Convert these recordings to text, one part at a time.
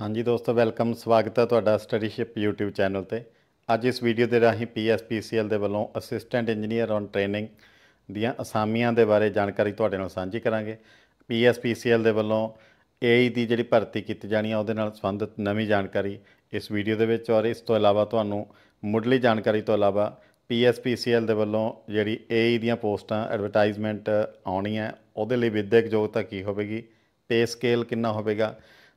ਹਾਂਜੀ ਦੋਸਤੋ ਵੈਲਕਮ ਸਵਾਗਤ ਹੈ ਤੁਹਾਡਾ ਸਟੱਡੀਸ਼ਿਪ YouTube ਚੈਨਲ ਤੇ ਅੱਜ ਇਸ ਵੀਡੀਓ ਦੇ ਰਾਹੀਂ PSPCL ਦੇ ਵੱਲੋਂ ਅਸਿਸਟੈਂਟ ਇੰਜੀਨੀਅਰ ਔਨ ਟ੍ਰੇਨਿੰਗ ਦੀਆਂ ਅਸਾਮੀਆਂ ਦੇ ਬਾਰੇ ਜਾਣਕਾਰੀ ਤੁਹਾਡੇ ਨਾਲ ਸਾਂਝੀ ਕਰਾਂਗੇ PSPCL ਦੇ ਵੱਲੋਂ AI ਦੀ ਜਿਹੜੀ ਭਰਤੀ ਕੀਤੀ ਜਾਣੀ ਹੈ ਉਹਦੇ ਨਾਲ ਸੰਬੰਧਿਤ ਨਵੀਂ ਜਾਣਕਾਰੀ ਇਸ ਵੀਡੀਓ ਦੇ ਵਿੱਚ ਔਰ ਇਸ ਤੋਂ ਇਲਾਵਾ ਤੁਹਾਨੂੰ ਮੁੱਢਲੀ ਜਾਣਕਾਰੀ ਤੋਂ ਇਲਾਵਾ PSPCL ਦੇ ਵੱਲੋਂ ਜਿਹੜੀ AI ਦੀਆਂ ਪੋਸਟਾਂ ਐਡਵਰਟਾਈਜ਼ਮੈਂਟ ਆਉਣੀ ਹੈ ਉਹਦੇ ਲਈ ਵਿਦਿਅਕ ਯੋਗਤਾ ਕੀ ਹੋਵੇਗੀ ਪੇ ਸਕੇਲ ਕਿੰਨਾ ਹੋਵੇਗਾ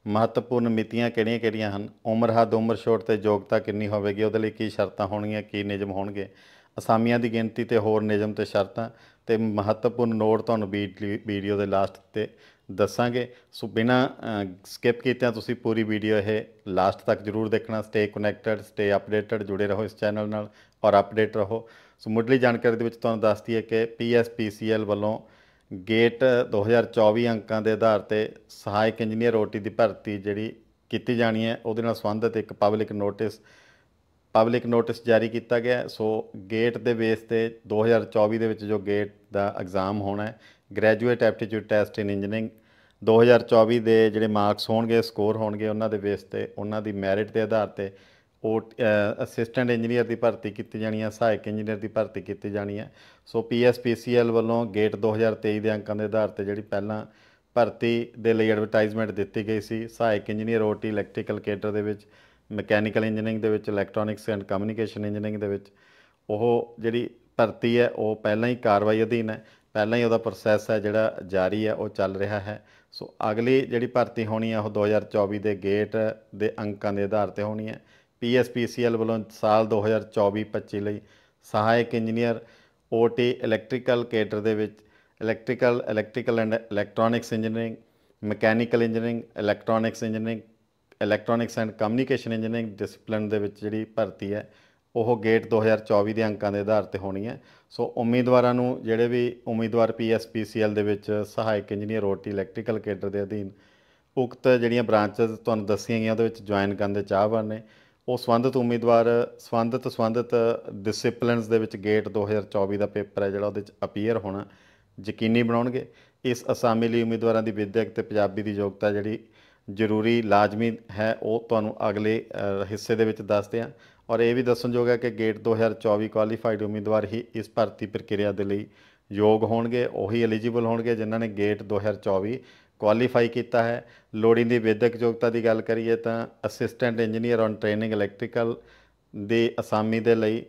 ਮਹੱਤਵਪੂਰਨ ਮਿਤੀਆਂ ਕਿਹੜੀਆਂ-ਕਿਹੜੀਆਂ ਹਨ ਉਮਰ ਹੱਦ ਉਮਰ ਛੋਟ ਤੇ ਯੋਗਤਾ ਕਿੰਨੀ ਹੋਵੇਗੀ ਉਹਦੇ ਲਈ ਕੀ ਸ਼ਰਤਾਂ ਹੋਣਗੀਆਂ ਕੀ ਨਿਯਮ ਹੋਣਗੇ ਅਸਾਮੀਆਂ ਦੀ ਗਿਣਤੀ ਤੇ ਹੋਰ ਨਿਯਮ ਤੇ ਸ਼ਰਤਾਂ ਤੇ ਮਹੱਤਵਪੂਰਨ ਨੋਟ ਤੁਹਾਨੂੰ ਵੀਡੀਓ ਦੇ ਲਾਸਟ ਤੇ ਦੱਸਾਂਗੇ ਸੋ ਬਿਨਾ ਸਕਿਪ ਕੀਤਿਆਂ ਤੁਸੀਂ ਪੂਰੀ ਵੀਡੀਓ ਇਹ ਲਾਸਟ ਤੱਕ ਜਰੂਰ ਦੇਖਣਾ ਸਟੇ ਕਨੈਕਟਡ ਸਟੇ ਅਪਡੇਟਡ ਜੁੜੇ ਰਹੋ ਇਸ ਚੈਨਲ ਨਾਲ ਔਰ ਅਪਡੇਟ ਰਹੋ ਸੋ ਮੁੱਢਲੀ ਜਾਣਕਾਰੀ ਦੇ ਵਿੱਚ ਤੁਹਾਨੂੰ ਦੱਸਤੀ ਹੈ ਕਿ ਪੀਐਸਪੀਸੀਐਲ ਵੱਲੋਂ ਗੇਟ 2024 ਅੰਕਾਂ ਦੇ ਆਧਾਰ ਤੇ ਸਹਾਇਕ ਇੰਜੀਨੀਅਰ ਓਟੀ ਦੀ ਭਰਤੀ ਜਿਹੜੀ ਕੀਤੀ ਜਾਣੀ ਹੈ ਉਹਦੇ ਨਾਲ ਸੰਬੰਧਿਤ ਇੱਕ ਪਬਲਿਕ ਨੋਟਿਸ ਪਬਲਿਕ ਨੋਟਿਸ ਜਾਰੀ ਕੀਤਾ ਗਿਆ ਸੋ ਗੇਟ ਦੇ ਬੇਸ ਤੇ 2024 ਦੇ ਵਿੱਚ ਜੋ ਗੇਟ ਦਾ ਐਗਜ਼ਾਮ ਹੋਣਾ ਹੈ graduate aptitude test in engineering 2024 ਦੇ ਜਿਹੜੇ ਮਾਰਕਸ ਹੋਣਗੇ ਸਕੋਰ ਹੋਣਗੇ ਉਹਨਾਂ ਦੇ ਬੇਸ ਤੇ ਉਹਨਾਂ ਦੀ ਮੈਰਿਟ ਦੇ ਆਧਾਰ ਤੇ ਉਹ ਅਸਿਸਟੈਂਟ ਇੰਜੀਨੀਅਰ ਦੀ ਭਰਤੀ ਕੀਤੀ ਜਾਣੀ ਹੈ ਸਹਾਇਕ ਇੰਜੀਨੀਅਰ ਦੀ ਭਰਤੀ ਕੀਤੀ ਜਾਣੀ ਹੈ ਸੋ ਪੀਐਸਪੀਸੀਐਲ ਵੱਲੋਂ ਗੇਟ 2023 ਦੇ ਅੰਕਾਂ ਦੇ ਆਧਾਰ ਤੇ ਜਿਹੜੀ ਪਹਿਲਾਂ ਭਰਤੀ ਦੇ ਲਈ ਐਡਵਰਟਾਈਜ਼ਮੈਂਟ ਦਿੱਤੀ ਗਈ ਸੀ ਸਹਾਇਕ ਇੰਜੀਨੀਅਰ ਓਟੀ ਇਲੈਕਟ੍ਰੀਕਲ ਕੇਡਰ ਦੇ ਵਿੱਚ ਮਕੈਨੀਕਲ ਇੰਜੀਨੀਅਰਿੰਗ ਦੇ ਵਿੱਚ ਇਲੈਕਟ੍ਰੋਨਿਕਸ ਐਂਡ ਕਮਿਊਨੀਕੇਸ਼ਨ ਇੰਜੀਨੀਅਰਿੰਗ ਦੇ ਵਿੱਚ ਉਹ ਜਿਹੜੀ ਭਰਤੀ ਹੈ ਉਹ ਪਹਿਲਾਂ ਹੀ ਕਾਰਵਾਈ ਅਧੀਨ ਹੈ ਪਹਿਲਾਂ ਹੀ ਉਹਦਾ ਪ੍ਰੋਸੈਸ ਹੈ ਜਿਹੜਾ ਜਾਰੀ ਹੈ ਉਹ ਚੱਲ ਰਿਹਾ ਹੈ ਸੋ ਅਗਲੀ ਜਿਹੜੀ ਭਰਤੀ ਹੋਣੀ ਹੈ ਉਹ 2024 ਦੇ ਗੇਟ ਦੇ ਅੰਕਾਂ ਦੇ ਆਧਾਰ ਤੇ ਹੋਣੀ ਹੈ ਪੀਐਸਪੀਸੀਐਲ ਵੱਲੋਂ ਸਾਲ 2024-25 ਲਈ ਸਹਾਇਕ ਇੰਜੀਨੀਅਰ ਓਟੀ ਇਲੈਕਟ੍ਰੀਕਲ ਕੇਟਰ ਦੇ ਵਿੱਚ electrical electrical and electronics engineering mechanical engineering electronics engineering electronics and communication engineering discipline ਦੇ ਵਿੱਚ ਜਿਹੜੀ ਭਰਤੀ ਹੈ ਉਹ ਗੇਟ 2024 ਦੇ ਅੰਕਾਂ ਦੇ ਆਧਾਰ ਤੇ ਹੋਣੀ ਹੈ ਸੋ ਉਮੀਦਵਾਰਾਂ ਨੂੰ ਜਿਹੜੇ ਵੀ ਉਮੀਦਵਾਰ ਪੀਐਸਪੀਸੀਐਲ ਦੇ ਵਿੱਚ ਸਹਾਇਕ ਇੰਜੀਨੀਅਰ ਓਟੀ ਇਲੈਕਟ੍ਰੀਕਲ ਕੇਡਰ ਦੇ ਅਧੀਨ ਉਕਤ ਜਿਹੜੀਆਂ ਬ੍ਰਾਂਚਸ ਤੁਹਾਨੂੰ ਦੱਸੀਆਂ ਗਈਆਂ ਉਹਦੇ ਵਿੱਚ ਜੁਆਇਨ ਕਰਨ ਦੇ ਚਾਹਵਾਨ ਨੇ ਉਹ ਸਬੰਧਤ ਉਮੀਦਵਾਰ ਸਬੰਧਤ ਸਬੰਧਤ ਡਿਸਪਲਿਨਸ ਦੇ ਵਿੱਚ ਗੇਟ 2024 ਦਾ ਪੇਪਰ ਹੈ ਜਿਹੜਾ ਉਹਦੇ ਵਿੱਚ ਅਪੀਅਰ ਹੋਣਾ ਯਕੀਨੀ ਬਣਾਉਣਗੇ ਇਸ ਅਸਾਮੀ ਲਈ ਉਮੀਦਵਾਰਾਂ ਦੀ ਵਿਦਿਅਕ ਤੇ ਪੰਜਾਬੀ ਦੀ ਯੋਗਤਾ ਜਿਹੜੀ ਜ਼ਰੂਰੀ ਲਾਜ਼ਮੀ ਹੈ ਉਹ ਤੁਹਾਨੂੰ ਅਗਲੇ ਹਿੱਸੇ ਦੇ ਵਿੱਚ ਦੱਸਦੇ ਹਾਂ ਔਰ ਇਹ ਵੀ ਦੱਸਣਯੋਗ ਹੈ ਕਿ ਗੇਟ 2024 ਕੁਆਲੀਫਾਈਡ ਉਮੀਦਵਾਰ ਹੀ ਇਸ ਭਰਤੀ ਪ੍ਰਕਿਰਿਆ ਦੇ ਲਈ ਯੋਗ ਹੋਣਗੇ ਉਹੀ ਐਲੀਜੀਬਲ ਹੋਣਗੇ ਜਿਨ੍ਹਾਂ ਨੇ ਗੇਟ 2024 ਕੁਆਲੀਫਾਈ ਕੀਤਾ ਹੈ ਲੋੜੀਂਦੀ ਵਿਦਿਅਕ ਯੋਗਤਾ ਦੀ ਗੱਲ ਕਰੀਏ ਤਾਂ assistant engineer on training electrical ਦੇ ਅਸਾਮੀ ਦੇ ਲਈ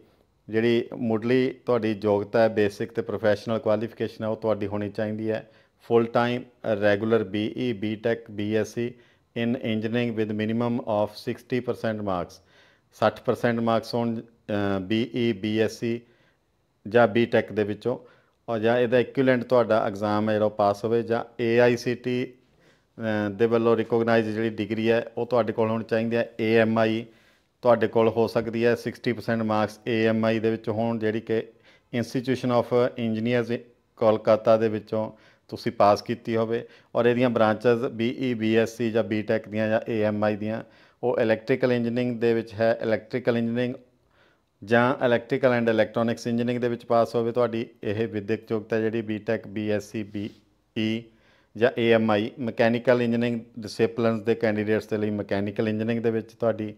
ਜਿਹੜੀ ਮੁੱਢਲੀ ਤੁਹਾਡੀ ਯੋਗਤਾ ਹੈ ਬੇਸਿਕ ਤੇ ਪ੍ਰੋਫੈਸ਼ਨਲ ਕੁਆਲੀਫਿਕੇਸ਼ਨ ਹੈ ਉਹ ਤੁਹਾਡੀ ਹੋਣੀ ਚਾਹੀਦੀ ਹੈ full time regular BE BTech BSc in engineering with minimum of 60% marks 60% marks ਹੋਣ ਬੀਈ ਬੀਐਸਸੀ e, e ਜਾਂ ਬੀਟੈਕ ਦੇ ਵਿੱਚੋਂ ਔਰ ਜਾਂ ਇਹਦਾ ਇਕੁਇਲੈਂਟ ਤੁਹਾਡਾ ਐਗਜ਼ਾਮ ਹੈ ਜਿਹੜਾ ਪਾਸ ਹੋਵੇ ਜਾਂ AICT ਦੇ ਵੱਲੋਂ ਰਿਕੋਗਨਾਈਜ਼ ਜਿਹੜੀ ਡਿਗਰੀ ਹੈ ਉਹ ਤੁਹਾਡੇ ਕੋਲ ਹੋਣੀ ਚਾਹੀਦੀ ਹੈ AMI ਤੁਹਾਡੇ ਕੋਲ ਹੋ ਸਕਦੀ ਹੈ 60% ਮਾਰਕਸ AMI ਦੇ ਵਿੱਚ ਹੋਣ ਜਿਹੜੀ ਕਿ ਇੰਸਟੀਚਿਊਸ਼ਨ ਆਫ ਇੰਜੀਨੀਅਰਸ ਕੋਲਕਾਤਾ ਦੇ ਵਿੱਚੋਂ ਤੁਸੀਂ ਪਾਸ ਕੀਤੀ ਹੋਵੇ ਔਰ ਇਹਦੀਆਂ ਬ੍ਰਾਂਚਸ BE BSc ਜਾਂ BTech ਦੀਆਂ ਜਾਂ AMI ਦੀਆਂ ਉਹ ਇਲੈਕਟ੍ਰੀਕਲ ਇੰਜੀਨੀਅਰਿੰਗ ਦੇ ਵਿੱਚ ਹੈ ਇਲੈਕਟ੍ਰੀਕਲ ਇੰਜੀਨੀਅਰਿੰਗ ਜਾਂ ਇਲੈਕਟ੍ਰੀਕਲ ਐਂਡ ਇਲੈਕਟ੍ਰੋਨਿਕਸ ਇੰਜੀਨੀਅਰਿੰਗ ਦੇ ਵਿੱਚ ਪਾਸ ਹੋਵੇ ਤੁਹਾਡੀ ਇਹ ਵਿਦਿਅਕ ਯੋਗਤਾ ਜਿਹੜੀ ਬੀਟੈਕ ਬੀਐਸਸੀ ਬੀਈ ਜਾਂ ਏਐਮਆਈ ਮਕੈਨੀਕਲ ਇੰਜੀਨੀਅਰਿੰਗ ਡਿਸਿਪਲਿਨਸ ਦੇ ਕੈਂਡੀਡੇਟਸ ਦੇ ਲਈ ਮਕੈਨੀਕਲ ਇੰਜੀਨੀਅਰਿੰਗ ਦੇ ਵਿੱਚ ਤੁਹਾਡੀ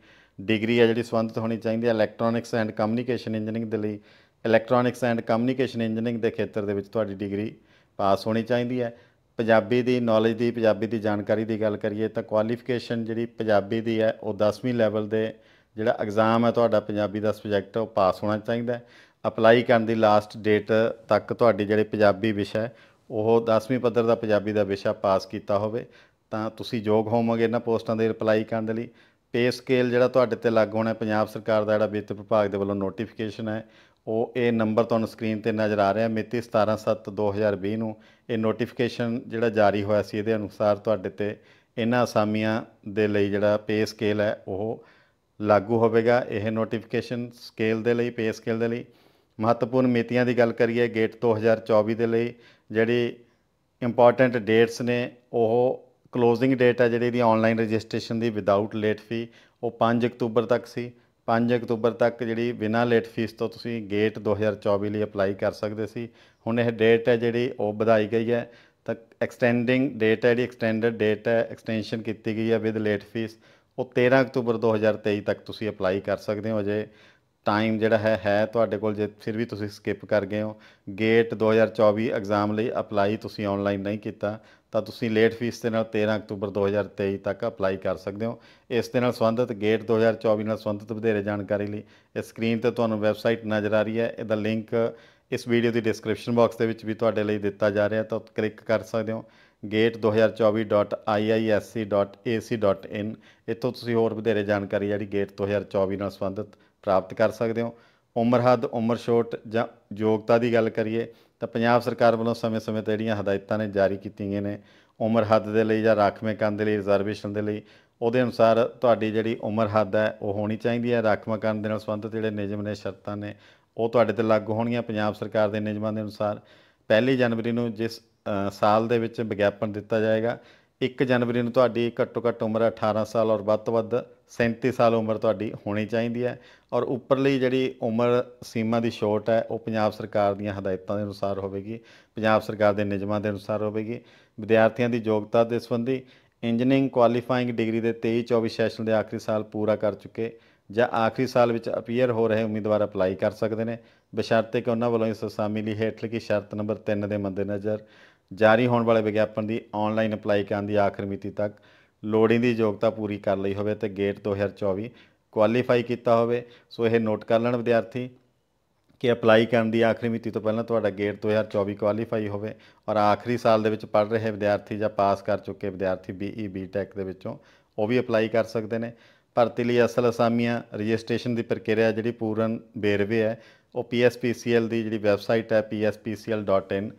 ਡਿਗਰੀ ਹੈ ਜਿਹੜੀ ਸੰਬੰਧਿਤ ਹੋਣੀ ਚਾਹੀਦੀ ਹੈ ਇਲੈਕਟ੍ਰੋਨਿਕਸ ਐਂਡ ਕਮਿਊਨੀਕੇਸ਼ਨ ਇੰਜੀਨੀਅਰਿੰਗ ਦੇ ਲਈ ਇਲੈਕਟ੍ਰੋਨਿਕਸ ਐਂਡ ਕਮਿਊਨੀਕੇਸ਼ਨ ਇੰਜੀਨੀਅਰਿੰਗ ਦੇ ਖੇਤਰ ਦੇ ਵਿੱਚ ਤੁਹਾਡੀ ਡਿਗਰੀ ਪਾਸ ਹੋਣੀ ਚਾਹੀਦੀ ਹੈ ਪੰਜਾਬੀ ਦੀ ਨੌਲੇਜ ਦੀ ਪੰਜਾਬੀ ਦੀ ਜਾਣਕਾਰੀ ਦੀ ਗੱਲ ਕਰੀਏ ਤਾਂ ਕੁਆਲੀਫਿਕੇਸ਼ਨ ਜਿਹੜੀ ਪੰਜਾਬੀ ਦੀ ਹੈ ਉਹ 10ਵੀਂ ਲੈਵਲ ਦੇ ਜਿਹੜਾ ਐਗਜ਼ਾਮ ਹੈ ਤੁਹਾਡਾ ਪੰਜਾਬੀ ਦਾ ਸਬਜੈਕਟ ਉਹ ਪਾਸ ਹੋਣਾ ਚਾਹੀਦਾ ਅਪਲਾਈ ਕਰਨ ਦੀ ਲਾਸਟ ਡੇਟ ਤੱਕ ਤੁਹਾਡੇ ਜਿਹੜੇ ਪੰਜਾਬੀ ਵਿਸ਼ਾ ਉਹ 10ਵੀਂ ਪੱਧਰ ਦਾ ਪੰਜਾਬੀ ਦਾ ਵਿਸ਼ਾ ਪਾਸ ਕੀਤਾ ਹੋਵੇ ਤਾਂ ਤੁਸੀਂ ਯੋਗ ਹੋਵੋਗੇ ਇਹਨਾਂ ਪੋਸਟਾਂ ਦੇ ਅਪਲਾਈ ਕਰਨ ਦੇ ਲਈ ਪੇ ਸਕੇਲ ਜਿਹੜਾ ਤੁਹਾਡੇ ਤੇ ਲਾਗੂ ਹੋਣਾ ਪੰਜਾਬ ਸਰਕਾਰ ਦਾ ਜਿਹੜਾ ਵਿੱਤ ਵਿਭਾਗ ਦੇ ਵੱਲੋਂ ਨੋਟੀਫਿਕੇਸ਼ਨ ਹੈ ਉਹ ਇਹ ਨੰਬਰ ਤੁਹਾਨੂੰ ਸਕਰੀਨ ਤੇ ਨਜ਼ਰ ਆ ਰਿਹਾ ਮਿਤੀ 17/7/2020 ਨੂੰ ਇਹ ਨੋਟੀਫਿਕੇਸ਼ਨ ਜਿਹੜਾ ਜਾਰੀ ਹੋਇਆ ਸੀ ਇਹਦੇ ਅਨੁਸਾਰ ਤੁਹਾਡੇ ਤੇ ਇਹਨਾਂ ਅਸਾਮੀਆਂ ਦੇ ਲਈ ਜਿਹੜਾ ਪੇ ਸਕੇਲ ਹੈ ਉਹ ਲਾਗੂ ਹੋਵੇਗਾ ਇਹ ਨੋਟੀਫਿਕੇਸ਼ਨ ਸਕੇਲ ਦੇ ਲਈ ਪੇ ਸਕੇਲ ਦੇ ਲਈ ਮਹੱਤਵਪੂਰਨ ਮਿਤੀਆਂ ਦੀ ਗੱਲ ਕਰੀਏ ਗੇਟ 2024 ਦੇ ਲਈ ਜਿਹੜੀ ਇੰਪੋਰਟੈਂਟ ਡੇਟਸ ਨੇ ਉਹ ਕਲੋਜ਼ਿੰਗ ਡੇਟ ਹੈ ਜਿਹੜੀ ਦੀ ਆਨਲਾਈਨ ਰਜਿਸਟ੍ਰੇਸ਼ਨ ਦੀ ਵਿਦਆਊਟ ਲੇਟ ਫੀ ਉਹ 5 ਅਕਤੂਬਰ ਤੱਕ ਸੀ 5 ਅਕਤੂਬਰ ਤੱਕ ਜਿਹੜੀ ਬਿਨਾਂ ਲੇਟ ਫੀਸ ਤੋਂ ਤੁਸੀਂ ਗੇਟ 2024 ਲਈ ਅਪਲਾਈ ਕਰ ਸਕਦੇ ਸੀ ਹੁਣ ਇਹ ਡੇਟ ਹੈ ਜਿਹੜੀ ਉਹ ਵਧਾਈ ਗਈ ਹੈ ਤਾਂ ਐਕਸਟੈਂਡਿੰਗ ਡੇਟ ਹੈ ਜਿਹੜੀ ਐਕਸਟੈਂਡਡ ਡੇਟ ਹੈ ਐਕਸਟੈਂਸ਼ਨ ਕੀਤੀ ਗਈ ਹੈ ਵਿਦ ਲੇਟ ਫੀਸ ਉਹ 13 ਅਕਤੂਬਰ 2023 ਤੱਕ ਤੁਸੀਂ ਅਪਲਾਈ ਕਰ ਸਕਦੇ ਹੋ ਅਜੇ ਟਾਈਮ ਜਿਹੜਾ ਹੈ ਹੈ ਤੁਹਾਡੇ ਕੋਲ ਜੇ ਫਿਰ ਵੀ ਤੁਸੀਂ ਸਕਿਪ ਕਰ ਗਏ ਹੋ ਗੇਟ 2024 ਐਗਜ਼ਾਮ ਲਈ ਅਪਲਾਈ ਤੁਸੀਂ ਆਨਲਾਈਨ ਨਹੀਂ ਕੀਤਾ ਤਾਂ ਤੁਸੀਂ ਲੇਟ ਫੀਸ ਦੇ ਨਾਲ 13 ਅਕਤੂਬਰ 2023 ਤੱਕ ਅਪਲਾਈ ਕਰ ਸਕਦੇ ਹੋ ਇਸ ਦੇ ਨਾਲ ਸੰਬੰਧਿਤ ਗੇਟ 2024 ਨਾਲ ਸੰਬੰਧਿਤ ਵਧੇਰੇ ਜਾਣਕਾਰੀ ਲਈ ਇਸ ਸਕਰੀਨ ਤੇ ਤੁਹਾਨੂੰ ਵੈਬਸਾਈਟ ਨਜ਼ਰ ਆ ਰਹੀ ਹੈ ਇਹਦਾ ਲਿੰਕ ਇਸ ਵੀਡੀਓ ਦੀ ਡਿਸਕ੍ਰਿਪਸ਼ਨ ਬਾਕਸ ਦੇ ਵਿੱਚ ਵੀ ਤੁਹਾਡੇ ਲਈ ਦਿੱਤਾ ਜਾ ਰਿਹਾ ਤਾਂ ਕਲਿੱਕ ਕਰ ਸਕਦੇ ਹੋ gate2024.iisc.ac.in ਇੱਥੋਂ ਤੁਸੀਂ ਹੋਰ ਵਧੇਰੇ ਜਾਣਕਾਰੀ ਜਿਹੜੀ gate2024 ਨਾਲ ਸੰਬੰਧਿਤ ਪ੍ਰਾਪਤ ਕਰ ਸਕਦੇ ਹੋ ਉਮਰ ਹੱਦ ਉਮਰ ਛੋਟ ਜਾਂ ਯੋਗਤਾ ਦੀ ਗੱਲ ਕਰੀਏ ਤਾਂ ਪੰਜਾਬ ਸਰਕਾਰ ਵੱਲੋਂ ਸਮੇਂ-ਸਮੇਂ ਤੇ ਜਿਹੜੀਆਂ ਹਦਾਇਤਾਂ ਨੇ ਜਾਰੀ ਕੀਤੀਆਂ ਨੇ ਉਮਰ ਹੱਦ ਦੇ ਲਈ ਜਾਂ ਰਾਖਵੇਂ ਕੰਨ ਦੇ ਲਈ ਰਿਜ਼ਰਵੇਸ਼ਨ ਦੇ ਲਈ ਉਹਦੇ ਅਨੁਸਾਰ ਤੁਹਾਡੀ ਜਿਹੜੀ ਉਮਰ ਹੱਦ ਹੈ ਉਹ ਹੋਣੀ ਚਾਹੀਦੀ ਹੈ ਰਾਖਵੇਂ ਕੰਨ ਦੇ ਨਾਲ ਸੰਬੰਧਿਤ ਜਿਹੜੇ ਨਿਯਮ ਨੇ ਸ਼ਰਤਾਂ ਨੇ ਉਹ ਤੁਹਾਡੇ ਤੇ ਲਾਗੂ ਹੋਣਗੀਆਂ ਪੰਜਾਬ ਸਰਕਾਰ ਦੇ ਨਿਯਮਾਂ ਦੇ ਅਨੁਸਾਰ 1 ਜਨਵਰੀ ਨੂੰ ਜਿਸ ਸਾਲ ਦੇ ਵਿੱਚ ਵਿਗਿਆਪਨ ਦਿੱਤਾ ਜਾਏਗਾ 1 ਜਨਵਰੀ ਨੂੰ ਤੁਹਾਡੀ ਘੱਟੋ ਘੱਟ ਉਮਰ 18 ਸਾਲ ਔਰ ਵੱਧ ਤੋਂ ਵੱਧ 37 ਸਾਲ ਉਮਰ ਤੁਹਾਡੀ ਹੋਣੀ ਚਾਹੀਦੀ ਹੈ ਔਰ ਉੱਪਰਲੀ ਜਿਹੜੀ ਉਮਰ ਸੀਮਾ ਦੀ ਛੋਟ ਹੈ ਉਹ ਪੰਜਾਬ ਸਰਕਾਰ ਦੀਆਂ ਹਦਾਇਤਾਂ ਦੇ ਅਨੁਸਾਰ ਹੋਵੇਗੀ ਪੰਜਾਬ ਸਰਕਾਰ ਦੇ ਨਿਯਮਾਂ ਦੇ ਅਨੁਸਾਰ ਹੋਵੇਗੀ ਵਿਦਿਆਰਥੀਆਂ ਦੀ ਯੋਗਤਾ ਦੇ ਸੰਬੰਧੀ ਇੰਜੀਨੀਅਰਿੰਗ ਕੁਆਲੀਫਾਈਂਗ ਡਿਗਰੀ ਦੇ 23 24 ਸੈਸ਼ਨ ਦੇ ਆਖਰੀ ਸਾਲ ਪੂਰਾ ਕਰ ਚੁੱਕੇ ਜਾਂ ਆਖਰੀ ਸਾਲ ਵਿੱਚ ਅਪੀਅਰ ਹੋ ਰਹੇ ਉਮੀਦਵਾਰ ਅਪਲਾਈ ਕਰ ਸਕਦੇ ਨੇ ਬਸ਼ਰਤੇ ਕਿ ਉਹਨਾਂ ਵੱਲੋਂ ਇਸ ਸਾਮੀਲੀ ਲਈ ਹੇਠ ਲਿਖੀ ਸ਼ਰਤ ਨੰਬਰ 3 ਦੇ ਮੱਦੇਨਜ਼ਰ ਜਾਰੀ ਹੋਣ ਵਾਲੇ ਵਿਗਿਆਪਨ ਦੀ ਆਨਲਾਈਨ ਅਪਲਾਈ ਕਰਨ ਦੀ ਆਖਰ ਮਿਤੀ ਤੱਕ ਲੋੜੀਂਦੀ ਯੋਗਤਾ ਪੂਰੀ ਕਰ ਲਈ ਹੋਵੇ ਤੇ ਗੇਟ 2024 ਕੁਆਲੀਫਾਈ ਕੀਤਾ ਹੋਵੇ ਸੋ ਇਹ ਨੋਟ ਕਰ ਲੈਣ ਵਿਦਿਆਰਥੀ ਕਿ ਅਪਲਾਈ ਕਰਨ ਦੀ ਆਖਰੀ ਮਿਤੀ ਤੋਂ ਪਹਿਲਾਂ ਤੁਹਾਡਾ ਗੇਟ 2024 ਕੁਆਲੀਫਾਈ ਹੋਵੇ ਔਰ ਆਖਰੀ ਸਾਲ ਦੇ ਵਿੱਚ ਪੜ੍ਹ ਰਹੇ ਵਿਦਿਆਰਥੀ ਜਾਂ ਪਾਸ ਕਰ ਚੁੱਕੇ ਵਿਦਿਆਰਥੀ ਬੀਈ ਬੀਟੈਕ e, ਦੇ ਵਿੱਚੋਂ ਉਹ ਵੀ ਅਪਲਾਈ ਕਰ ਸਕਦੇ ਨੇ ਭਰਤੀ ਲਈ ਅਸਲ ਅਸਾਮੀਆਂ ਰਜਿਸਟ੍ਰੇਸ਼ਨ ਦੀ ਪ੍ਰਕਿਰਿਆ ਜਿਹੜੀ ਪੂਰਨ ਬੇਰਵੇ ਹੈ ਉਹ ਪੀਐਸਪੀਸੀਐਲ ਦੀ ਜਿਹੜੀ ਵੈਬਸਾਈਟ ਹੈ pspcl.in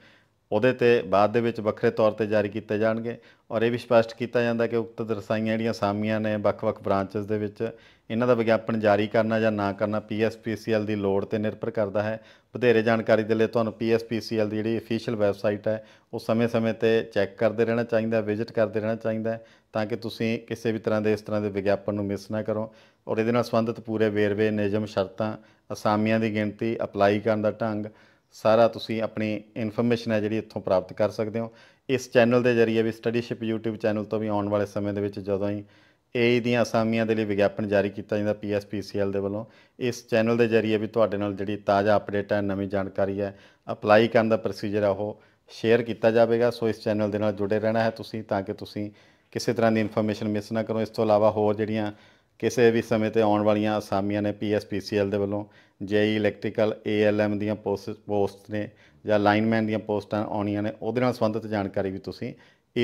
ਉਹਦੇ ਤੇ ਬਾਅਦ ਦੇ ਵਿੱਚ ਵੱਖਰੇ ਤੌਰ ਤੇ ਜਾਰੀ ਕੀਤੇ ਜਾਣਗੇ ਔਰ ਇਹ ਵੀ ਸਪਸ਼ਟ ਕੀਤਾ ਜਾਂਦਾ ਕਿ ਉਕਤ ਦਰਸਾਈਆਂ ਜਿਹੜੀਆਂ ਸਾਮੀਆਂ ਨੇ ਵੱਖ-ਵੱਖ ਬ੍ਰਾਂਚਸ ਦੇ ਵਿੱਚ ਇਹਨਾਂ ਦਾ ਵਿਗਿਆਪਨ ਜਾਰੀ ਕਰਨਾ ਜਾਂ ਨਾ ਕਰਨਾ ਪੀਐਸਪੀਸੀਐਲ ਦੀ ਲੋੜ ਤੇ ਨਿਰਭਰ ਕਰਦਾ ਹੈ ਵਧੇਰੇ ਜਾਣਕਾਰੀ ਦੇ ਲਈ ਤੁਹਾਨੂੰ ਪੀਐਸਪੀਸੀਐਲ ਦੀ ਜਿਹੜੀ ਅਫੀਸ਼ੀਅਲ ਵੈਬਸਾਈਟ ਹੈ ਉਹ ਸਮੇਂ-ਸਮੇਂ ਤੇ ਚੈੱਕ ਕਰਦੇ ਰਹਿਣਾ ਚਾਹੀਦਾ ਵਿਜ਼ਿਟ ਕਰਦੇ ਰਹਿਣਾ ਚਾਹੀਦਾ ਤਾਂ ਕਿ ਤੁਸੀਂ ਕਿਸੇ ਵੀ ਤਰ੍ਹਾਂ ਦੇ ਇਸ ਤਰ੍ਹਾਂ ਦੇ ਵਿਗਿਆਪਨ ਨੂੰ ਮਿਸ ਨਾ ਕਰੋ ਔਰ ਇਹਦੇ ਨਾਲ ਸੰਬੰਧਿਤ ਪੂਰੇ ਵੇਰਵੇ ਨਿਯਮ ਸ਼ਰਤਾਂ ਅਸਾਮੀਆਂ ਦੀ ਗਿਣਤੀ ਅਪਲਾਈ ਕਰਨ ਦਾ ਢੰਗ ਸਾਰਾ ਤੁਸੀਂ ਆਪਣੀ ਇਨਫੋਰਮੇਸ਼ਨ ਹੈ ਜਿਹੜੀ ਇੱਥੋਂ ਪ੍ਰਾਪਤ ਕਰ ਸਕਦੇ ਹੋ ਇਸ ਚੈਨਲ ਦੇ ਜਰੀਏ ਵੀ ਸਟੱਡੀਸ਼ਿਪ YouTube ਚੈਨਲ ਤੋਂ ਵੀ ਆਉਣ ਵਾਲੇ ਸਮੇਂ ਦੇ ਵਿੱਚ ਜਦੋਂ ਹੀ ਏਆਈ ਦੀਆਂ ਅਸਾਮੀਆਂ ਦੇ ਲਈ ਵਿਗਿਆਪਨ ਜਾਰੀ ਕੀਤਾ ਜਾਂਦਾ ਪੀਐਸਪੀਸੀਐਲ ਦੇ ਵੱਲੋਂ ਇਸ ਚੈਨਲ ਦੇ ਜਰੀਏ ਵੀ ਤੁਹਾਡੇ ਨਾਲ ਜਿਹੜੀ ਤਾਜ਼ਾ ਅਪਡੇਟ ਹੈ ਨਵੀਂ ਜਾਣਕਾਰੀ ਹੈ ਅਪਲਾਈ ਕਰਨ ਦਾ ਪ੍ਰੋਸੀਜਰ ਹੈ ਉਹ ਸ਼ੇਅਰ ਕੀਤਾ ਜਾਵੇਗਾ ਸੋ ਇਸ ਚੈਨਲ ਦੇ ਨਾਲ ਜੁੜੇ ਰਹਿਣਾ ਹੈ ਤੁਸੀਂ ਤਾਂ ਕਿ ਤੁਸੀਂ ਕਿਸੇ ਤਰ੍ਹਾਂ ਦੀ ਇਨਫੋਰਮੇਸ਼ਨ ਮਿਸ ਨਾ ਕਰੋ ਇਸ ਤੋਂ ਇਲਾਵਾ ਹੋਰ ਜਿਹੜੀਆਂ ਕਿਸੇ ਵੀ ਸਮੇਂ ਤੇ ਆਉਣ ਵਾਲੀਆਂ ਅਸਾਮੀਆਂ ਨੇ ਪੀਐਸਪੀਸੀਐਲ ਦੇ ਵੱਲੋਂ ਜੇਈ ਇਲੈਕਟ੍ਰੀਕਲ ਏਐਲਐਮ ਦੀਆਂ ਪੋਸਟ ਨੇ ਜਾਂ ਲਾਈਨਮੈਨ ਦੀਆਂ ਪੋਸਟਾਂ ਆਉਣੀਆਂ ਨੇ ਉਹਦੇ ਨਾਲ ਸੰਬੰਧਿਤ ਜਾਣਕਾਰੀ ਵੀ ਤੁਸੀਂ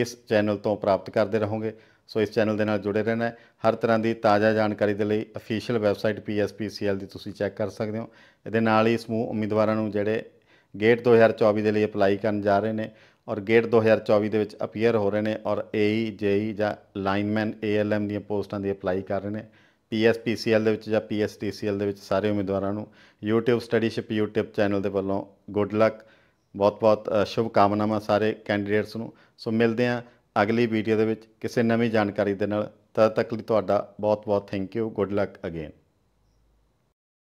ਇਸ ਚੈਨਲ ਤੋਂ ਪ੍ਰਾਪਤ ਕਰਦੇ ਰਹੋਗੇ ਸੋ ਇਸ ਚੈਨਲ ਦੇ ਨਾਲ ਜੁੜੇ ਰਹਿਣਾ ਹੈ ਹਰ ਤਰ੍ਹਾਂ ਦੀ ਤਾਜ਼ਾ ਜਾਣਕਾਰੀ ਦੇ ਲਈ ਅਫੀਸ਼ੀਅਲ ਵੈਬਸਾਈਟ ਪੀਐਸਪੀਸੀਐਲ ਦੀ ਤੁਸੀਂ ਚੈੱਕ ਕਰ ਸਕਦੇ ਹੋ ਇਹਦੇ ਨਾਲ ਹੀ ਸਮੂਹ ਉਮੀਦਵਾਰਾਂ ਨੂੰ ਜਿਹੜੇ ਗੇਟ 2024 ਦੇ ਲਈ ਅਪਲਾਈ ਕਰਨ ਜਾ ਰਹੇ ਨੇ ਔਰ ਗੇਟ 2024 ਦੇ ਵਿੱਚ ਅਪੀਅਰ ਹੋ ਰਹੇ ਨੇ ਔਰ ਏਈ ਜੇਈ e, e ਜਾਂ ਲਾਈਨਮੈਨ ਏਐਲਐਮ ਦੀਆਂ ਪੋਸਟਾਂ ਦੀ ਅਪਲਾਈ ਕਰ ਰਹੇ ਨੇ ਪੀਐਸਪੀਸੀਐਲ ਦੇ ਵਿੱਚ ਜਾਂ ਪੀਐਸਟੀਸੀਐਲ ਦੇ ਵਿੱਚ ਸਾਰੇ ਉਮੀਦਵਾਰਾਂ ਨੂੰ YouTube ਸਟੱਡੀਸ਼ਿਪ YouTube ਚੈਨਲ ਦੇ ਵੱਲੋਂ ਗੁੱਡ ਲੱਕ ਬਹੁਤ-ਬਹੁਤ ਸ਼ੁਭ ਕਾਮਨਾਵਾਂ ਸਾਰੇ ਕੈਂਡੀਡੇਟਸ ਨੂੰ ਸੋ ਮਿਲਦੇ ਆਂ ਅਗਲੀ ਵੀਡੀਓ ਦੇ ਵਿੱਚ ਕਿਸੇ ਨਵੀਂ ਜਾਣਕਾਰੀ ਦੇ ਨਾਲ ਤਦ ਤੱਕ ਲਈ ਤੁਹਾਡਾ ਬਹੁਤ-ਬਹੁਤ thank you good luck again